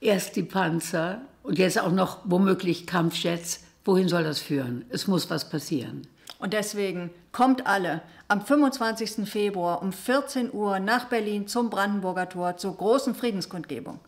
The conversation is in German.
erst die Panzer und jetzt auch noch womöglich Kampfjets. Wohin soll das führen? Es muss was passieren. Und deswegen kommt alle am 25. Februar um 14 Uhr nach Berlin zum Brandenburger Tor zur großen Friedenskundgebung.